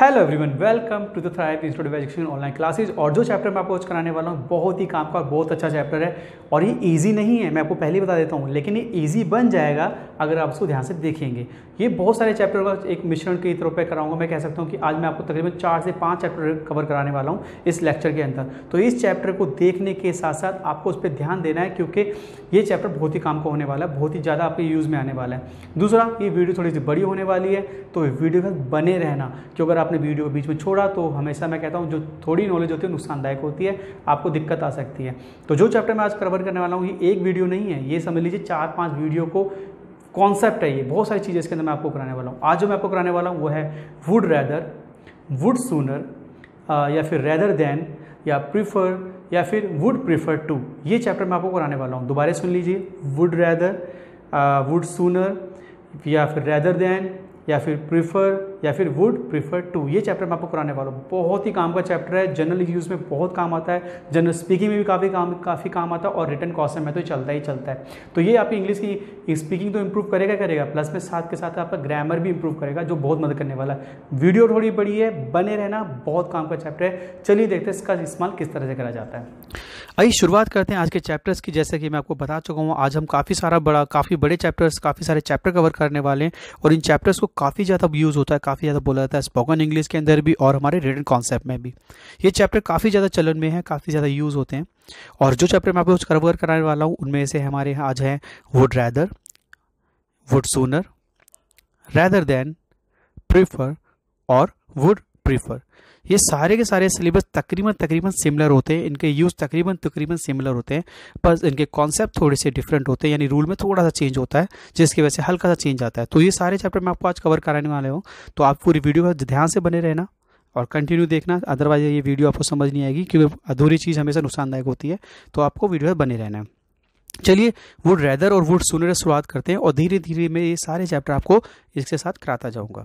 Hello everyone welcome to the Thrive Institute of Education online classes और जो chapter मैं आपको आज कराने वाला हूँ बहुत ही काम का बहुत अच्छा चैप्टर है और ये ईजी नहीं है मैं आपको पहले ही बता देता हूँ लेकिन ये ईजी बन जाएगा अगर आप उसको ध्यान से देखेंगे ये बहुत सारे चैप्टर का एक मिश्रण के तौर पर कराऊंगा मैं कह सकता हूँ कि आज मैं आपको तकरीबन चार से पाँच चैप्टर कवर कराने वाला हूँ इस लेक्चर के अंदर तो इस चैप्टर को देखने के साथ साथ आपको उस पर ध्यान देना है क्योंकि ये चैप्टर बहुत ही काम का होने वाला है बहुत ही ज़्यादा आपके यूज़ में आने वाला है दूसरा ये वीडियो थोड़ी सी बड़ी होने वाली है तो वीडियो बने रहना क्योंकि अगर आप आपने वीडियो के बीच में छोड़ा तो हमेशा मैं कहता हूँ जो थोड़ी नॉलेज होती है नुकसानदायक होती है आपको दिक्कत आ सकती है तो जो चैप्टर मैं आज कवर करने वाला हूँ ये एक वीडियो नहीं है ये समझ लीजिए चार पाँच वीडियो को कॉन्सेप्ट है ये बहुत सारी चीज़ें इसके अंदर मैं आपको कराने वाला हूँ आज जो मैं आपको कराने वाला हूँ वो है वुड रैदर वुड सूनर या फिर रैदर देन या प्रीफर या फिर वुड प्रीफर टू ये चैप्टर मैं आपको कराने वाला हूँ दोबारा सुन लीजिए वुड रैदर वुड सूनर या फिर रैदर देन या फिर प्रीफर या फिर वुड प्रीफर टू ये चैप्टर मैं आपको कराने वाला हूँ बहुत ही काम का चैप्टर है जनरल यूज़ में बहुत काम आता है जनरल स्पीकिंग में भी काफ़ी काम काफ़ी काम आता है और रिटर्न क्वेश्चन में तो चलता ही चलता है तो ये आपकी इंग्लिश की स्पीकिंग तो इंप्रूव करेगा करेगा प्लस में साथ के साथ आपका ग्रामर भी इंप्रूव करेगा जो बहुत मदद करने वाला है वीडियो थोड़ी बड़ी है बने रहना बहुत काम का चैप्टर है चलिए देखते हैं इसका इस्तेमाल किस तरह से करा जाता है आइए शुरुआत करते हैं आज के चैप्टर्स की जैसे कि मैं आपको बता चुका हूँ आज हम काफ़ी सारा बड़ा काफ़ी बड़े चैप्टर्स काफ़ी सारे चैप्टर कवर करने वाले हैं और इन चैप्टर्स को काफ़ी ज़्यादा यूज़ होता है काफ़ी ज़्यादा बोला जाता है स्पोकन इंग्लिश के अंदर भी और हमारे रिटर्न कॉन्सेप्ट में भी ये चैप्टर काफ़ी ज़्यादा चलन में है काफ़ी ज़्यादा यूज़ होते हैं और जो चैप्टर मैं आपको कवर कराने वाला हूँ उनमें से हमारे यहाँ आज हैं would rather would sooner rather than prefer और वुड प्रीफर ये सारे के सारे सिलेबस तकरीबन तकरीबन सिमिलर होते हैं इनके यूज़ तकरीबन तकरीबन सिमिलर होते हैं पर इनके कॉन्सेप्ट थोड़े से डिफरेंट होते हैं यानी रूल में थोड़ा सा चेंज होता है जिसकी वजह से हल्का सा चेंज आता है तो ये सारे चैप्टर मैं आपको आज कवर कराने वाले हूँ तो आप पूरी वीडियो का ध्यान से बने रहना और कंटिन्यू देखना अदरवाइज ये वीडियो आपको समझ नहीं आएगी क्योंकि अधूरी चीज़ हमेशा नुकसानदायक होती है तो आपको वीडियो बने रहना है चलिए वुड रैदर और वुड सुनर शुरुआत करते हैं और धीरे धीरे मैं ये सारे चैप्टर आपको इसके साथ कराता जाऊंगा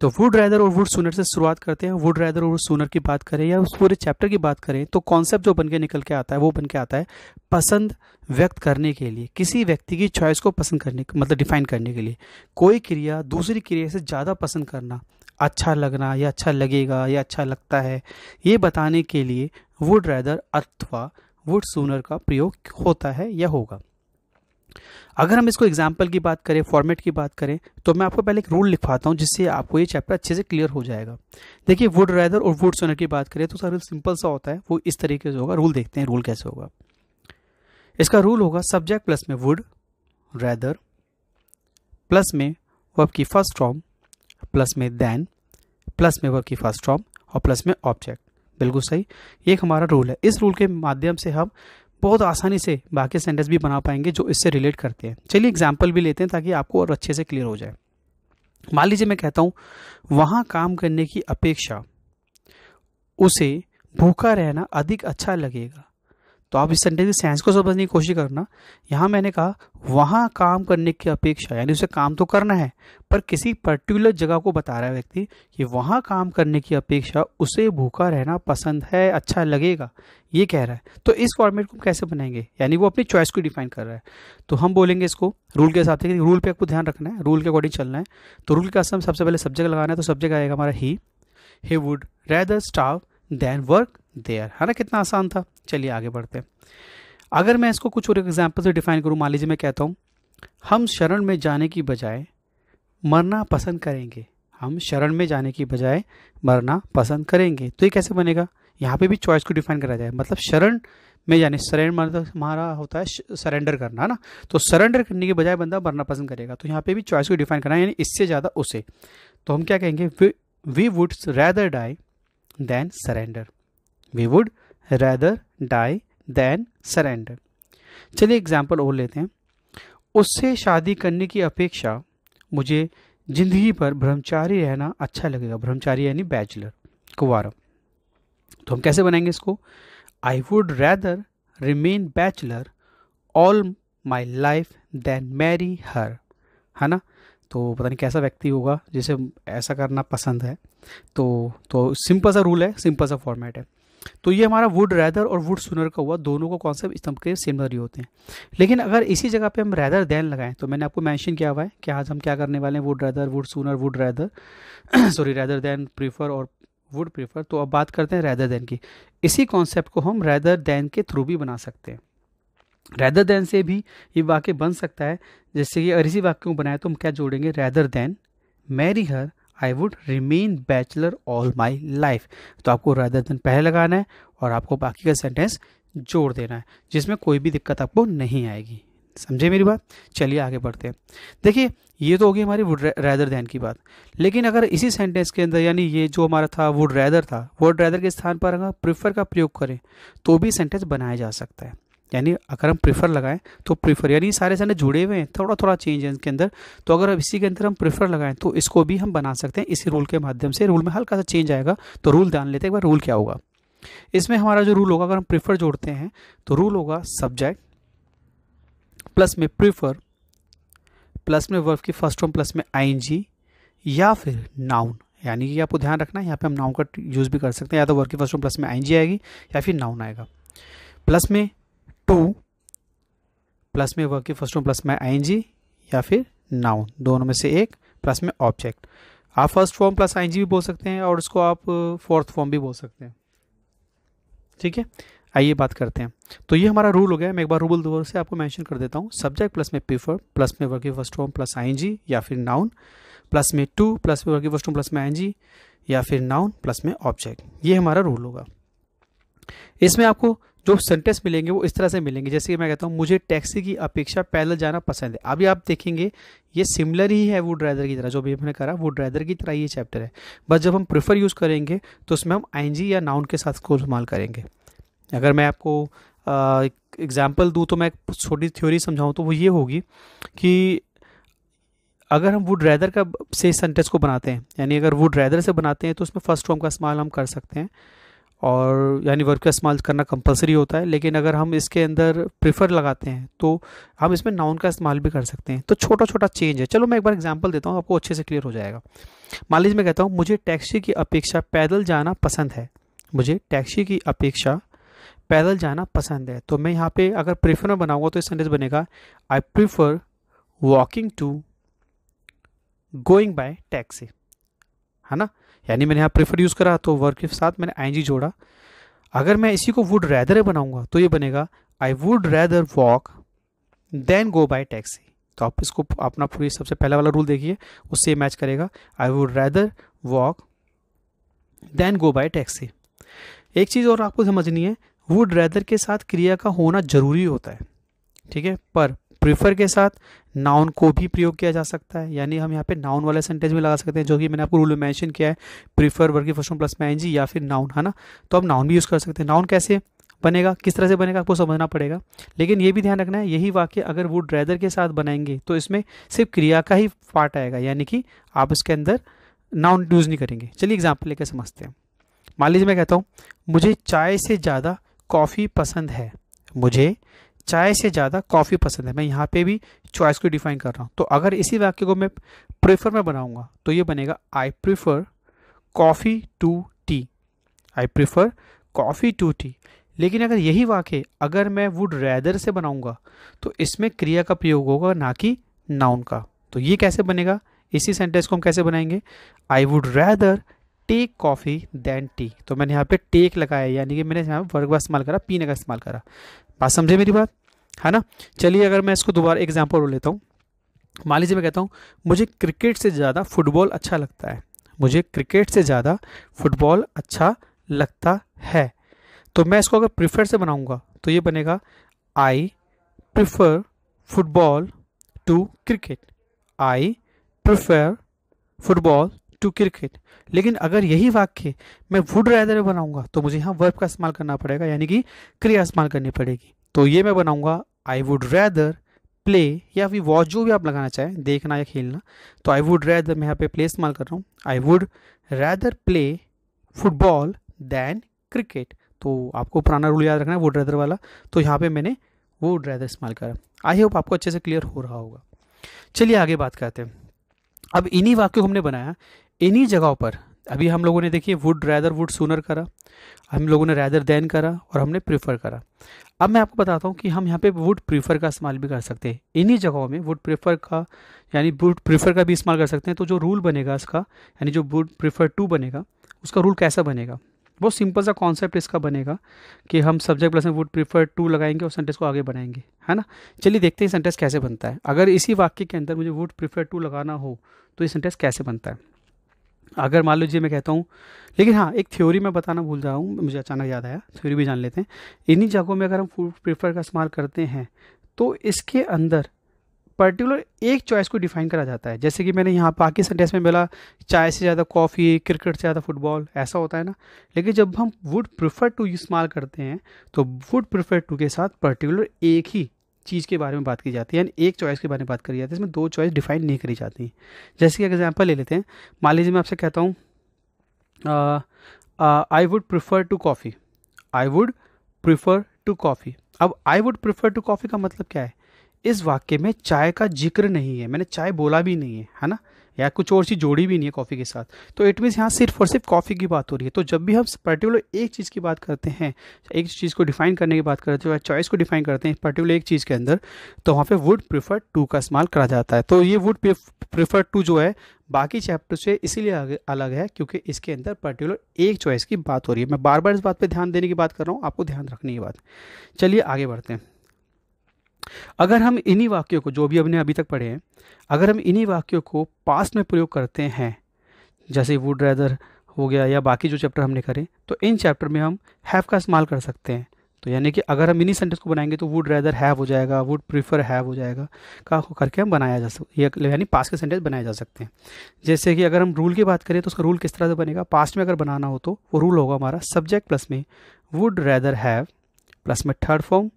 तो वुड रैदर और वुड सुनर से शुरुआत करते हैं वुड रैदर और सुनर की बात करें या उस पूरे चैप्टर की बात करें तो कॉन्सेप्ट जो बन के निकल के आता है वो बन के आता है पसंद व्यक्त करने के लिए किसी व्यक्ति की चॉइस को पसंद करने मतलब डिफाइन करने के लिए कोई क्रिया दूसरी क्रिया से ज़्यादा पसंद करना अच्छा लगना या अच्छा लगेगा या अच्छा लगता है ये बताने के लिए वुड रैदर अथवा वुड सूनर का प्रयोग होता है या होगा अगर हम इसको एग्जाम्पल की बात करें फॉर्मेट की बात करें तो मैं आपको पहले एक रूल लिखवाता हूँ जिससे आपको ये चैप्टर अच्छे से क्लियर हो जाएगा देखिए वुड रैदर और वुड सोनर की बात करें तो सर सिंपल सा होता है वो इस तरीके से होगा रूल देखते हैं रूल कैसे होगा इसका रूल होगा सब्जेक्ट प्लस में वुड रैदर प्लस में वर्ब की फर्स्ट फॉर्म प्लस में दैन प्लस में वर्ब की फर्स्ट फॉर्म और प्लस में ऑब्जेक्ट बिल्कुल सही ये एक हमारा रूल है इस रूल के माध्यम से हम बहुत आसानी से बाकी सेंटेंस भी बना पाएंगे जो इससे रिलेट करते हैं चलिए एग्जाम्पल भी लेते हैं ताकि आपको और अच्छे से क्लियर हो जाए मान लीजिए मैं कहता हूँ वहाँ काम करने की अपेक्षा उसे भूखा रहना अधिक अच्छा लगेगा तो आप इस सेंटेंस के सेंस को समझने की कोशिश करना यहाँ मैंने कहा वहाँ काम करने की अपेक्षा यानी उसे काम तो करना है पर किसी पर्टिकुलर जगह को बता रहा है व्यक्ति कि वहाँ काम करने की अपेक्षा उसे भूखा रहना पसंद है अच्छा लगेगा ये कह रहा है तो इस फॉर्मेट को हम कैसे बनाएंगे यानी वो अपनी चॉइस को डिफाइन कर रहा है तो हम बोलेंगे इसको रूल के साथ रूल पे आपको ध्यान रखना है रूल के अकॉर्डिंग चलना है तो रूल के साथ सबसे पहले सब्जेक्ट लगाना है तो सब्जेक्ट आएगा हमारा ही he would rather staff than work there है ना कितना आसान था चलिए आगे बढ़ते हैं अगर मैं इसको कुछ और एग्जाम्पल से डिफाइन करूँ मान लीजिए मैं कहता हूँ हम शरण में जाने की बजाय मरना पसंद करेंगे हम शरण में जाने की बजाय मरना पसंद करेंगे तो ये कैसे बनेगा यहाँ पे भी चॉइस को डिफाइन करा जाए मतलब शरण में यानी सरेंडर मतलब हमारा होता है सरेंडर करना है ना तो सरेंडर करने के बजाय बंदा मरना पसंद करेगा तो यहाँ पे भी चॉइस को डिफाइन करना है यानी इससे ज़्यादा उसे तो हम क्या कहेंगे we would rather die than surrender. We would rather die than surrender. चलिए एग्जाम्पल और लेते हैं उससे शादी करने की अपेक्षा मुझे जिंदगी पर ब्रह्मचारी रहना अच्छा लगेगा ब्रह्मचारी यानी बैचलर कुवारा तो हम कैसे बनाएंगे इसको I would rather remain bachelor all my life than marry her है ना तो पता नहीं कैसा व्यक्ति होगा जिसे ऐसा करना पसंद है तो तो सिंपल सा रूल है सिंपल सा फॉर्मेट है तो ये हमारा वुड रैदर और वुड सुनर का हुआ दोनों का कॉन्सेप्ट स्तंभ के सिमिलर ही होते हैं लेकिन अगर इसी जगह पे हम रैदर देन लगाएं तो मैंने आपको मेंशन किया हुआ है कि आज हम क्या करने वाले हैं would rather would sooner would rather sorry rather than prefer और वुड प्रीफर तो अब बात करते हैं रैदर देन की इसी कॉन्सेप्ट को हम रैदर देन के थ्रू भी बना सकते हैं रैदर देन से भी ये वाक्य बन सकता है जैसे कि अगर इसी वाक्य को बनाए तो हम क्या जोड़ेंगे rather than marry her I would remain bachelor all my life तो आपको रैदर देन पहले लगाना है और आपको बाकी का सेंटेंस जोड़ देना है जिसमें कोई भी दिक्कत आपको नहीं आएगी समझे मेरी बात चलिए आगे बढ़ते हैं देखिए ये तो होगी हमारी वुड रैदर दैन की बात लेकिन अगर इसी सेंटेंस के अंदर यानी ये जो हमारा था वुड रैदर था वुड रैदर के स्थान पर अगर प्रिफर का प्रयोग करें तो भी सेंटेंस बनाया जा सकता है यानी अगर हम प्रीफर लगाएं तो प्रीफर यानी सारे सारे जुड़े हुए हैं थोड़ा थोड़ा चेंज है इसके अंदर तो अगर इसी के अंदर हम प्रीफर लगाएं तो इसको भी हम बना सकते हैं इसी रूल के माध्यम से रूल में हल्का सा चेंज आएगा तो रूल जान लेते हैं एक बार रूल क्या होगा इसमें हमारा जो रूल होगा अगर हम प्रीफर जोड़ते हैं तो रूल होगा सब्जेक्ट प्लस में प्रीफर प्लस में वर्ब की फर्स्ट फॉर्म प्लस में जी या फिर नाउन यानी कि आपको ध्यान रखना है यहाँ पर हम नाउन का यूज़ भी कर सकते हैं या तो वर्ब की फर्स्ट फॉर्म प्लस में जी आएगी या फिर नाउन आएगा प्लस में टू प्लस में वर्ग की फर्स्ट प्लस में आई या फिर नाउन दोनों में से एक प्लस में ऑब्जेक्ट आप फर्स्ट फॉर्म प्लस आई भी बोल सकते हैं और इसको आप फोर्थ फॉर्म भी बोल सकते हैं ठीक है आइए बात करते हैं तो ये हमारा रूल हो गया मैं एक बार रूल दोबारा से आपको मेंशन कर देता हूँ सब्जेक्ट प्लस में प्रीफर प्लस में verb first form plus I या फिर नाउन प्लस में टू प्लस में वर्ग फर्स्ट फॉर्म प्लस में आई या फिर नाउन प्लस में ऑब्जेक्ट ये हमारा रूल होगा इसमें आपको जो सेंटेंस मिलेंगे वो इस तरह से मिलेंगे जैसे कि मैं कहता हूँ मुझे टैक्सी की अपेक्षा पैदल जाना पसंद है अभी आप देखेंगे ये सिमिलर ही है वो ड्राइवर की तरह जो भी हमने करा वो ड्राइवर की तरह ये चैप्टर है बस जब हम प्रेफर यूज़ करेंगे तो उसमें हम आई या नाउन के साथ इसको इस्तेमाल करेंगे अगर मैं आपको एग्जाम्पल दूँ तो मैं एक छोटी थ्योरी समझाऊँ तो वो ये होगी कि अगर हम वुड रैदर का से सेंटेंस को बनाते हैं यानी अगर वुड रैदर से बनाते हैं तो उसमें फर्स्ट फॉर्म का इस्तेमाल हम कर सकते हैं और यानी वर्ब का इस्तेमाल करना कंपलसरी होता है लेकिन अगर हम इसके अंदर प्रेफर लगाते हैं तो हम इसमें नाउन का इस्तेमाल भी कर सकते हैं तो छोटा छोटा चेंज है चलो मैं एक बार एग्जांपल देता हूँ आपको अच्छे से क्लियर हो जाएगा मान लीजिए मैं कहता हूँ मुझे टैक्सी की अपेक्षा पैदल जाना पसंद है मुझे टैक्सी की अपेक्षा पैदल जाना पसंद है तो मैं यहाँ पर अगर प्रेफर में बनाऊँगा तो सेंटेंस बनेगा I prefer walking to going by taxi है ना यानी मैंने यहाँ प्रेफर यूज़ करा तो वर्क के साथ मैंने आई जोड़ा अगर मैं इसी को वुड रैदर बनाऊंगा तो ये बनेगा I would rather walk than go by taxi तो आप इसको अपना पूरी सबसे पहला वाला रूल देखिए उससे मैच करेगा I would rather walk than go by taxi एक चीज़ और आपको समझनी है वुड रैदर के साथ क्रिया का होना ज़रूरी होता है ठीक है पर प्रीफर के साथ नाउन को भी प्रयोग किया जा सकता है यानी हम यहाँ पे नाउन वाला सेंटेंस में लगा सकते हैं जो कि मैंने आपको रूल में मैंशन किया है प्रीफर वर्गी फर्स्ट प्लस मैं जी या फिर नाउन है ना तो आप नाउन भी यूज़ कर सकते हैं नाउन कैसे बनेगा किस तरह से बनेगा आपको समझना पड़ेगा लेकिन ये भी ध्यान रखना है यही वाक्य अगर वो ड्राइदर के साथ बनाएंगे तो इसमें सिर्फ क्रिया का ही पार्ट आएगा यानी कि आप इसके अंदर नाउन यूज़ नहीं करेंगे चलिए एग्जाम्पल लेकर समझते हैं मान लीजिए मैं कहता हूँ मुझे चाय से ज़्यादा कॉफ़ी पसंद है मुझे चाय से ज़्यादा कॉफ़ी पसंद है मैं यहाँ पे भी चॉइस को डिफाइन कर रहा हूँ तो अगर इसी वाक्य को मैं प्रेफर में बनाऊँगा तो ये बनेगा I prefer coffee to tea I prefer coffee to tea लेकिन अगर यही वाक्य अगर मैं वुड रैदर से बनाऊँगा तो इसमें क्रिया का प्रयोग होगा ना कि नाउन का तो ये कैसे बनेगा इसी सेंटेंस को हम कैसे बनाएंगे I would rather take coffee than tea तो मैंने यहाँ पे टेक लगाया यानी कि मैंने यहाँ पर वर्ग का इस्तेमाल करा पीने का इस्तेमाल करा बात समझे मेरी बात है ना चलिए अगर मैं इसको दोबारा एग्जाम्पल और लेता हूँ मान लीजिए मैं कहता हूँ मुझे क्रिकेट से ज़्यादा फुटबॉल अच्छा लगता है मुझे क्रिकेट से ज़्यादा फुटबॉल अच्छा लगता है तो मैं इसको अगर प्रिफर से बनाऊँगा तो ये बनेगा I prefer football to cricket I prefer football to cricket लेकिन अगर यही वाक्य मैं वुड रैदर बनाऊंगा तो मुझे यहाँ वर्ब का इस्तेमाल करना पड़ेगा यानी कि क्रिया इस्तेमाल करनी पड़ेगी तो ये मैं बनाऊंगा आई वुड रैदर प्ले या फिर वॉच जो भी आप लगाना चाहें देखना या खेलना तो आई वुड रैदर मैं यहाँ पे प्ले इस्तेमाल कर रहा हूँ I would rather play football than cricket तो आपको पुराना रूल याद रखना है वुड रैदर वाला तो यहाँ पे मैंने वुड रैदर इस्तेमाल करा आई होप आपको अच्छे से क्लियर हो रहा होगा चलिए आगे बात करते हैं अब इन्हीं वाक्यों को हमने बनाया इन्हीं जगहों पर अभी हम लोगों ने देखिए वुड रैदर वुड सूनर करा हम लोगों ने रैदर देन करा और हमने प्रीफर करा अब मैं आपको बताता हूँ कि हम यहाँ पे वुड प्रीफर का इस्तेमाल भी कर सकते हैं इन्हीं जगहों में वुड प्रीफर का यानी वुड प्रीफर का भी इस्तेमाल कर सकते हैं तो जो रूल बनेगा इसका यानी जो वुड प्रीफर टू बनेगा उसका रूल कैसा बनेगा बहुत सिंपल सा कॉन्सेप्ट इसका बनेगा कि हम सब्जेक्ट प्लस में वुड प्रीफर टू लगाएंगे और सेंटेंस को आगे बढ़ाएंगे है ना चलिए देखते हैं सेंटेंस कैसे बनता है अगर इसी वाक्य के अंदर मुझे वुड प्रीफर टू लगाना हो तो ये सेंटेंस कैसे बनता है अगर मान लीजिए मैं कहता हूँ लेकिन हाँ एक थ्योरी मैं बताना भूल रहा हूँ मुझे अचानक याद आया थ्योरी भी जान लेते हैं इन्हीं जगहों में अगर हम फूड प्रेफर का इस्तेमाल करते हैं तो इसके अंदर पर्टिकुलर एक चॉइस को डिफाइन करा जाता है जैसे कि मैंने यहाँ पाकिस्तान टेस्ट में बोला चाय से ज़्यादा कॉफ़ी क्रिकेट से ज़्यादा फुटबॉल ऐसा होता है ना लेकिन जब हम वुड प्रिफर टू इस्तेमाल करते हैं तो वुड प्रिफर टू के साथ पर्टिकुलर एक ही चीज़ के बारे में बात की जाती है यानी एक चॉइस के बारे में बात करी जाती है इसमें दो चॉइस डिफाइन नहीं करी जाती जैसे कि एग्जाम्पल ले लेते हैं मान लीजिए मैं आपसे कहता हूँ I would prefer to coffee I would prefer to coffee अब I would prefer to coffee का मतलब क्या है इस वाक्य में चाय का जिक्र नहीं है मैंने चाय बोला भी नहीं है है ना या कुछ और चीज़ जोड़ी भी नहीं है कॉफ़ी के साथ तो इट मीन्स यहाँ सिर्फ और सिर्फ कॉफ़ी की बात हो रही है तो जब भी हम पर्टिकुलर एक चीज़ की बात करते हैं एक चीज़ को डिफाइन करने की बात करते हैं या चॉइस को डिफाइन करते हैं पर्टिकुलर एक चीज़ के अंदर तो वहाँ पर वुड प्रीफर टू का इस्तेमाल करा जाता है तो ये वुड प्रीफर टू जो है बाकी चैप्टर से इसीलिए अलग है क्योंकि इसके अंदर पर्टिकुलर एक चॉइस की बात हो रही है मैं बार बार इस बात पर ध्यान देने की बात कर रहा हूँ आपको ध्यान रखने की बात चलिए आगे बढ़ते हैं अगर हम इन्हीं वाक्यों को जो भी हमने अभी तक पढ़े हैं अगर हम इन्हीं वाक्यों को पास्ट में प्रयोग करते हैं जैसे वुड रैदर हो गया या बाकी जो चैप्टर हमने करे तो इन चैप्टर में हम हैव का इस्तेमाल कर सकते हैं तो यानी कि अगर हम इन्हीं सेंटेंस को बनाएंगे तो वुड रैदर हैव हो जाएगा वुड प्रीफर हैव हो जाएगा का करके हम बनाया जा सकते यानी पास्ट के सेंटेंस बनाए जा सकते हैं जैसे कि अगर हम रूल की बात करें तो उसका रूल किस तरह से बनेगा पास्ट में अगर बनाना हो तो वो रूल होगा हमारा सब्जेक्ट प्लस में वुड रैदर हैव प्लस में थर्ड फॉर्म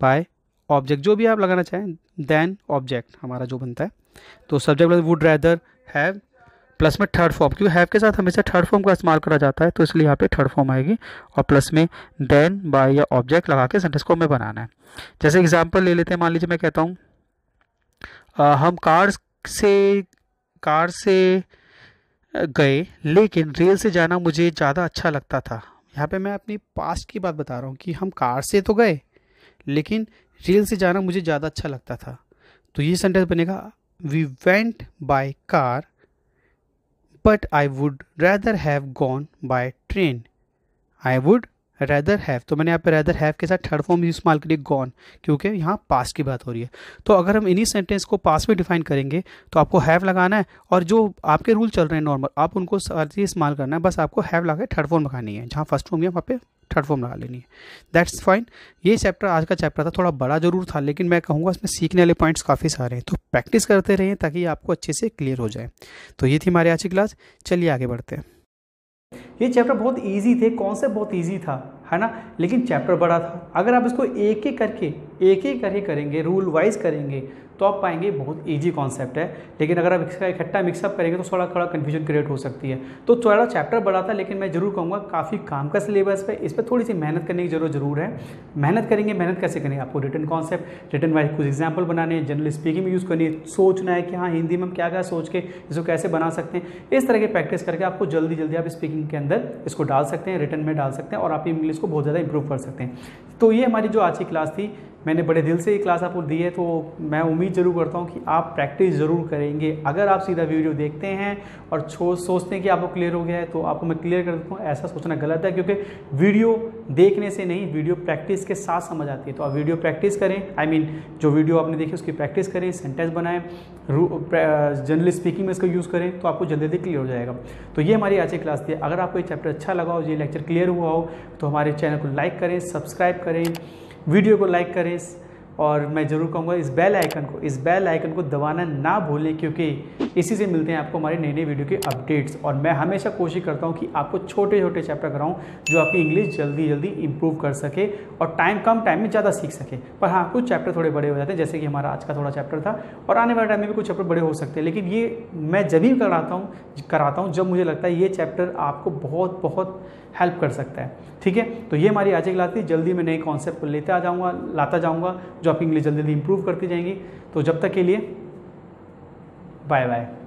बाय ऑब्जेक्ट जो भी आप लगाना चाहें देन ऑब्जेक्ट हमारा जो बनता है तो subject plus would rather have plus में थर्ड फॉर्म क्योंकि हैव के साथ हमेशा थर्ड फॉर्म का इस्तेमाल करा जाता है तो इसलिए यहाँ पे थर्ड फॉर्म आएगी और प्लस में देन बाय या ऑब्जेक्ट लगा के सेंटेंस को हमें बनाना है जैसे एग्जाम्पल ले लेते हैं मान लीजिए मैं कहता हूँ हम कार से कार से गए लेकिन रेल से जाना मुझे ज़्यादा अच्छा लगता था यहाँ पे मैं अपनी पास्ट की बात बता रहा हूँ कि हम कार से तो गए लेकिन रेल से जाना मुझे ज़्यादा अच्छा लगता था तो ये सेंटेंस बनेगा we went by car but I would rather have gone by train I would rather have तो मैंने यहाँ पे रैदर हैव के साथ थर्ड फॉर्म यूज इस्तेमाल करिए गॉन क्योंकि यहाँ पास की बात हो रही है तो अगर हम इन्हीं सेंटेंस को पास में डिफाइन करेंगे तो आपको हैव लगाना है और जो आपके रूल चल रहे हैं नॉर्मल आप उनको सारी इस्तेमाल करना है बस आपको हैव लगा थर्ड फॉर्म लगानी है जहाँ फर्स्ट फॉर्म है वहाँ पे थर्ड फॉर्म लगा लेनी है दैट्स फाइन ये चैप्टर आज का चैप्टर था थोड़ा बड़ा जरूर था लेकिन मैं कहूँगा इसमें सीखने वाले पॉइंट्स काफ़ी सारे हैं तो प्रैक्टिस करते रहें ताकि आपको अच्छे से क्लियर हो जाए तो ये थी हमारी आज की क्लास चलिए आगे बढ़ते हैं ये चैप्टर बहुत ईजी थे कॉन्सेप्ट बहुत ईजी था है ना लेकिन चैप्टर बड़ा था अगर आप इसको एक एक करके एक एक करके करेंगे रूल वाइज करेंगे तो आप पाएंगे बहुत ईजी कॉन्सेप्ट है लेकिन अगर आप इसका इकट्ठा मिक्सअप करेंगे तो थोड़ा थोड़ा कन्फ्यूजन क्रिएट हो सकती है तो थोड़ा चैप्टर बड़ा था लेकिन मैं जरूर कहूँगा काफ़ी काम का सिलेबस पे इस पर थोड़ी सी मेहनत करने की जरूरत जरूर है मेहनत करेंगे मेहनत कैसे करेंगे आपको रिटर्न कॉन्सेप्ट रिटर्न वाइज कुछ एग्जाम्पल बनाने हैं जनरल स्पीकिंग में यूज़ करनी है सोचना है कि हाँ हिंदी में हम क्या क्या सोच के इसको कैसे बना सकते हैं इस तरह की प्रैक्टिस करके आपको जल्दी जल्दी आप स्पीकिंग के अंदर इसको डाल सकते हैं रिटर्न में डाल सकते हैं और आप इंग्लिश को बहुत ज़्यादा इंप्रूव कर सकते हैं तो ये हमारी जो आज की क्लास थी मैंने बड़े दिल से ये क्लास आपको दी है तो मैं उम्मीद ज़रूर करता हूँ कि आप प्रैक्टिस ज़रूर करेंगे अगर आप सीधा वीडियो देखते हैं और सोचते हैं कि आपको क्लियर हो गया है तो आपको मैं क्लियर कर देता हूँ ऐसा सोचना गलत है क्योंकि वीडियो देखने से नहीं वीडियो प्रैक्टिस के साथ समझ आती है तो आप वीडियो प्रैक्टिस करें आई I मीन mean, जो वीडियो आपने देखी उसकी प्रैक्टिस करें सेंटेंस बनाएं जनरल स्पीकिंग में इसका यूज़ करें तो आपको जल्दी जल्दी क्लियर हो जाएगा तो ये हमारी आज की क्लास थी अगर आपको ये चैप्टर अच्छा लगा हो ये लेक्चर क्लियर हुआ हो तो हमारे चैनल को लाइक करें सब्सक्राइब करें वीडियो को लाइक करें और मैं ज़रूर कहूँगा इस बेल आइकन को इस बेल आइकन को दबाना ना भूलें क्योंकि इसी से मिलते हैं आपको हमारे नई नई वीडियो के अपडेट्स और मैं हमेशा कोशिश करता हूँ कि आपको छोटे छोटे चैप्टर कराऊँ जो आपकी इंग्लिश जल्दी जल्दी इंप्रूव कर सके और टाइम कम टाइम में ज़्यादा सीख सके पर हाँ कुछ चैप्टर थोड़े बड़े हो जाते हैं जैसे कि हमारा आज का थोड़ा चैप्टर था और आने वाले टाइम में भी कुछ चैप्टर बड़े हो सकते हैं लेकिन ये मैं जब भी कराता हूँ कराता हूँ जब मुझे लगता है ये चैप्टर आपको बहुत बहुत हेल्प कर सकता है ठीक है तो ये हमारी आज की क्लास थी जल्दी मैं नए कॉन्सेप्ट को लेते आ जाऊँगा लाता जाऊँगा जो आपकी इंग्लिश जल्दी जल्दी इंप्रूव करती जाएंगी तो जब तक के लिए बाय बाय